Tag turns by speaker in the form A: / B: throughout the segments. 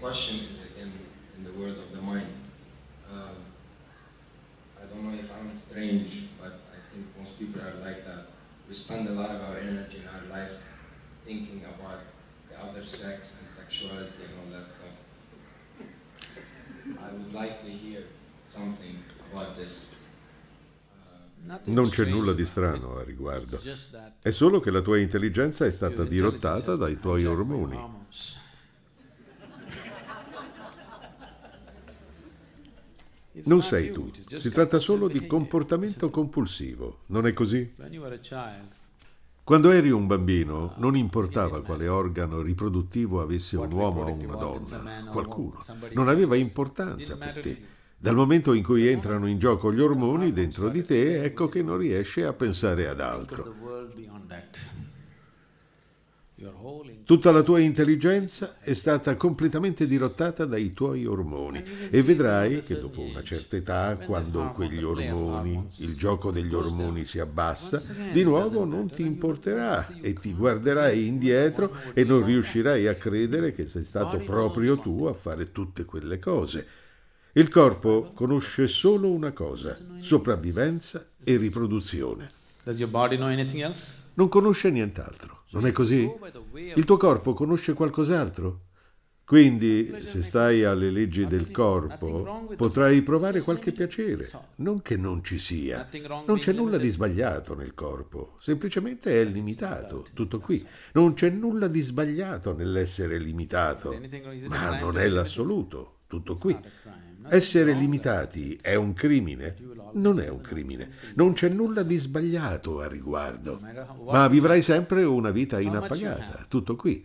A: question in, in, in the world of the mind. Um, I don't know if I'm strange, but I think most people are like that. We spend a lot of our energy in our life thinking about the other sex and sexuality and all that stuff. I would like to hear something about this. Uh, non c'è nulla di strano a riguardo. È solo che la tua intelligenza è stata dirottata dai tuoi ormoni. Non sei tu, si tratta solo di comportamento compulsivo, non è così? Quando eri un bambino non uh, importava quale organo riproduttivo avesse un uomo o una donna, qualcuno, non aveva importanza per te. Dal momento in cui entrano in gioco gli ormoni dentro di te, ecco che non riesci a pensare ad altro. Tutta la tua intelligenza è stata completamente dirottata dai tuoi ormoni e vedrai che dopo una certa età, quando quegli ormoni, il gioco degli ormoni si abbassa, di nuovo non ti importerà e ti guarderai indietro e non riuscirai a credere che sei stato proprio tu a fare tutte quelle cose. Il corpo conosce solo una cosa, sopravvivenza e riproduzione. Non conosce nient'altro. Non è così? Il tuo corpo conosce qualcos'altro. Quindi, se stai alle leggi del corpo, potrai provare qualche piacere. Non che non ci sia. Non c'è nulla di sbagliato nel corpo. Semplicemente è limitato. Tutto qui. Non c'è nulla di sbagliato nell'essere limitato. Ma non è l'assoluto. Tutto qui. Essere limitati è un crimine? non è un crimine, non c'è nulla di sbagliato a riguardo, ma vivrai sempre una vita inappagata, tutto qui.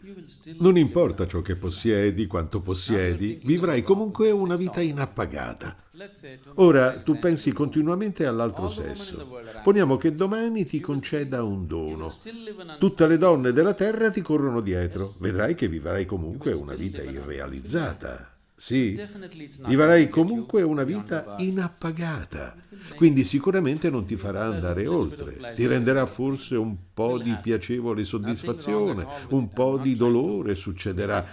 A: Non importa ciò che possiedi, quanto possiedi, vivrai comunque una vita inappagata. Ora tu pensi continuamente all'altro sesso. Poniamo che domani ti conceda un dono. Tutte le donne della terra ti corrono dietro. Vedrai che vivrai comunque una vita irrealizzata sì, vivrai comunque una vita inappagata, quindi sicuramente non ti farà andare oltre, ti renderà forse un po' di piacevole soddisfazione, un po' di dolore succederà.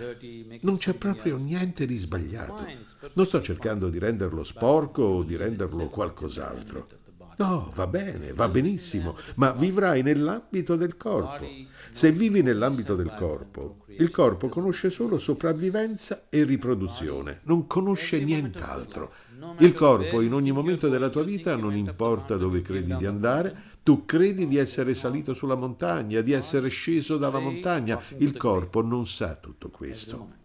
A: Non c'è proprio niente di sbagliato. Non sto cercando di renderlo sporco o di renderlo qualcos'altro. No, va bene, va benissimo, ma vivrai nell'ambito del corpo. Se vivi nell'ambito del corpo, il corpo conosce solo sopravvivenza e riproduzione, non conosce nient'altro. Il corpo in ogni momento della tua vita non importa dove credi di andare, tu credi di essere salito sulla montagna, di essere sceso dalla montagna, il corpo non sa tutto questo.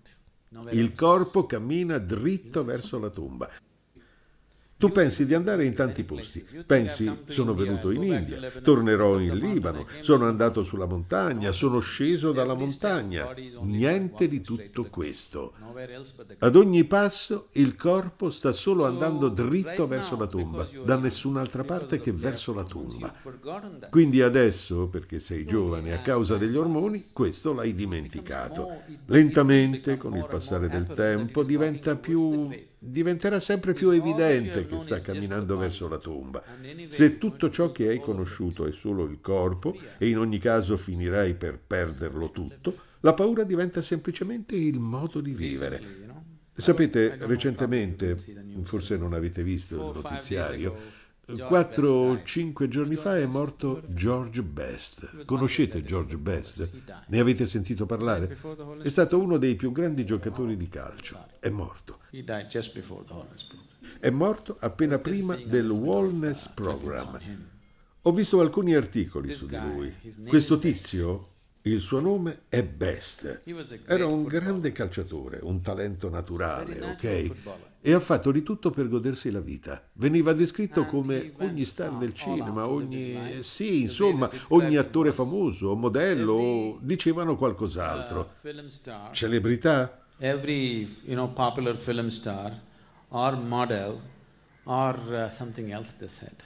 A: Il corpo cammina dritto verso la tomba. Tu pensi di andare in tanti posti, pensi sono venuto in India, tornerò in Libano, sono andato sulla montagna, sono sceso dalla montagna. Niente di tutto questo. Ad ogni passo il corpo sta solo andando dritto verso la tomba, da nessun'altra parte che verso la tomba. Quindi adesso, perché sei giovane a causa degli ormoni, questo l'hai dimenticato. Lentamente, con il passare del tempo, diventa più diventerà sempre più evidente che sta camminando verso la tomba. Se tutto ciò che hai conosciuto è solo il corpo, e in ogni caso finirai per perderlo tutto, la paura diventa semplicemente il modo di vivere. Sapete, recentemente, forse non avete visto il notiziario, 4-5 giorni fa è morto George Best. Conoscete George Best? Ne avete sentito parlare? È stato uno dei più grandi giocatori di calcio. È morto. È morto appena prima del Wellness Program. Ho visto alcuni articoli su di lui. Questo tizio il suo nome è Best. Era un grande calciatore, un talento naturale, ok? E ha fatto di tutto per godersi la vita. Veniva descritto come ogni star del cinema, ogni... sì, insomma, ogni attore famoso, modello, dicevano uh, qualcos'altro. Celebrità? Every, you know, popular film star or model or uh, something else they said.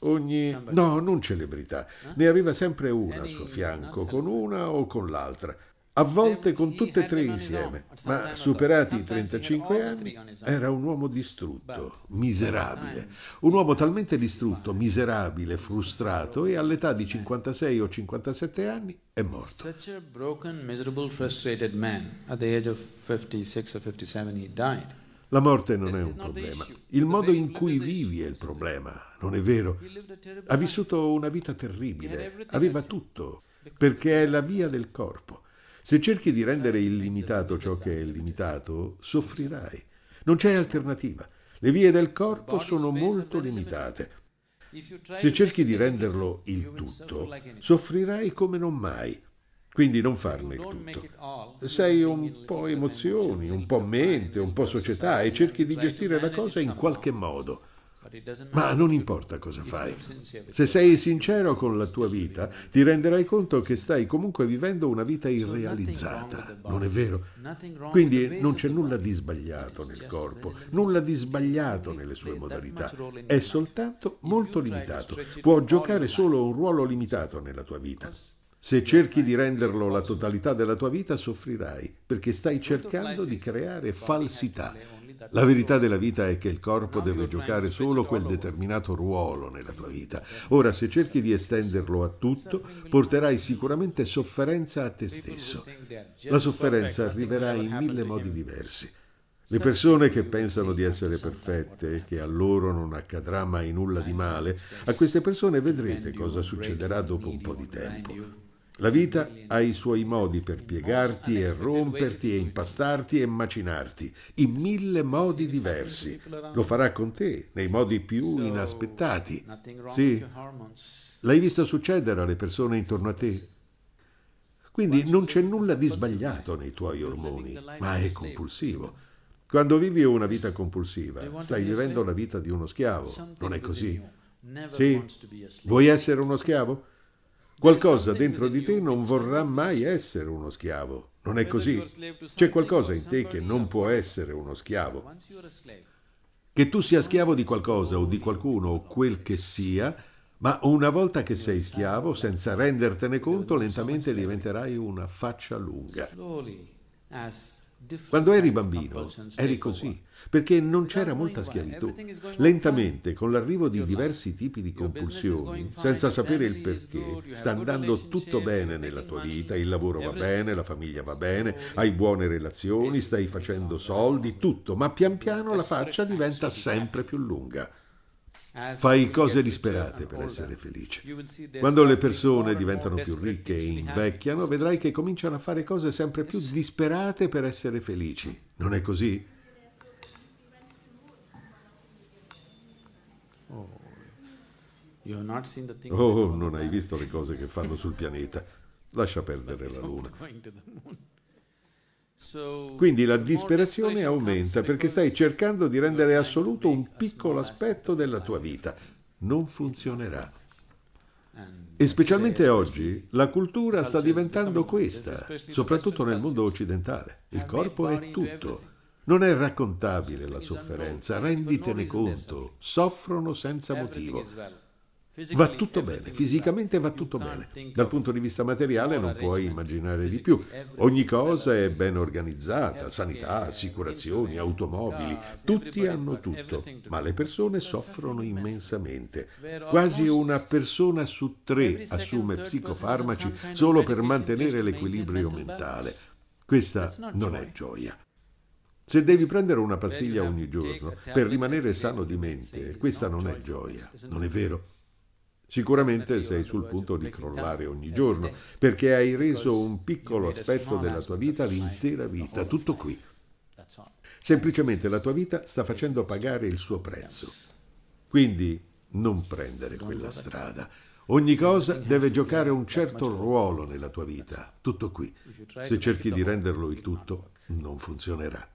A: Ogni... No, non celebrità. Ne aveva sempre una a suo fianco, con una o con l'altra. A volte con tutte e tre insieme, ma superati i 35 anni era un uomo distrutto, miserabile. Un uomo talmente distrutto, miserabile, frustrato e all'età di 56 o 57 anni è morto. Such a broken, miserable, frustrated man at the age of 56 or 57 he died. La morte non è un problema. Il modo in cui vivi è il problema, non è vero? Ha vissuto una vita terribile, aveva tutto, perché è la via del corpo. Se cerchi di rendere illimitato ciò che è limitato, soffrirai. Non c'è alternativa. Le vie del corpo sono molto limitate. Se cerchi di renderlo il tutto, soffrirai come non mai. Quindi non farne il tutto. Sei un po' emozioni, un po' mente, un po' società e cerchi di gestire la cosa in qualche modo. Ma non importa cosa fai. Se sei sincero con la tua vita, ti renderai conto che stai comunque vivendo una vita irrealizzata, non è vero? Quindi non c'è nulla di sbagliato nel corpo, nulla di sbagliato nelle sue modalità. È soltanto molto limitato. Può giocare solo un ruolo limitato nella tua vita. Se cerchi di renderlo la totalità della tua vita, soffrirai, perché stai cercando di creare falsità. La verità della vita è che il corpo deve giocare solo quel determinato ruolo nella tua vita. Ora, se cerchi di estenderlo a tutto, porterai sicuramente sofferenza a te stesso. La sofferenza arriverà in mille modi diversi. Le persone che pensano di essere perfette, che a loro non accadrà mai nulla di male, a queste persone vedrete cosa succederà dopo un po' di tempo. La vita ha i suoi modi per piegarti e romperti e impastarti e macinarti, in mille modi diversi. Lo farà con te, nei modi più inaspettati. Sì, l'hai visto succedere alle persone intorno a te? Quindi non c'è nulla di sbagliato nei tuoi ormoni, ma è compulsivo. Quando vivi una vita compulsiva, stai vivendo la vita di uno schiavo, non è così? Sì? Vuoi essere uno schiavo? Qualcosa dentro di te non vorrà mai essere uno schiavo. Non è così. C'è qualcosa in te che non può essere uno schiavo. Che tu sia schiavo di qualcosa o di qualcuno o quel che sia, ma una volta che sei schiavo, senza rendertene conto, lentamente diventerai una faccia lunga. Slowly, quando eri bambino eri così, perché non c'era molta schiavitù. Lentamente, con l'arrivo di diversi tipi di compulsioni, senza sapere il perché, sta andando tutto bene nella tua vita, il lavoro va bene, la famiglia va bene, hai buone relazioni, stai facendo soldi, tutto, ma pian piano la faccia diventa sempre più lunga. Fai cose disperate per essere felice. Quando le persone diventano più ricche e invecchiano, vedrai che cominciano a fare cose sempre più disperate per essere felici. Non è così? Oh, oh non hai visto le cose che fanno sul pianeta. Lascia perdere la Luna. Quindi la disperazione aumenta perché stai cercando di rendere assoluto un piccolo aspetto della tua vita. Non funzionerà. E specialmente oggi la cultura sta diventando questa, soprattutto nel mondo occidentale. Il corpo è tutto. Non è raccontabile la sofferenza, renditene conto. Soffrono senza motivo. Va tutto bene, fisicamente va tutto bene. Dal punto di vista materiale non puoi immaginare di più. Ogni cosa è ben organizzata, sanità, assicurazioni, automobili, tutti hanno tutto, ma le persone soffrono immensamente. Quasi una persona su tre assume psicofarmaci solo per mantenere l'equilibrio mentale. Questa non è gioia. Se devi prendere una pastiglia ogni giorno per rimanere sano di mente, questa non è gioia, non è vero? Sicuramente sei sul punto di crollare ogni giorno, perché hai ecco, reso un piccolo aspetto della tua vita l'intera vita, tutto qui. Semplicemente la tua vita sta facendo pagare il suo prezzo. Quindi non prendere quella strada. Ogni cosa deve giocare un certo ruolo nella tua vita, tutto qui. Se cerchi di renderlo il tutto, non funzionerà.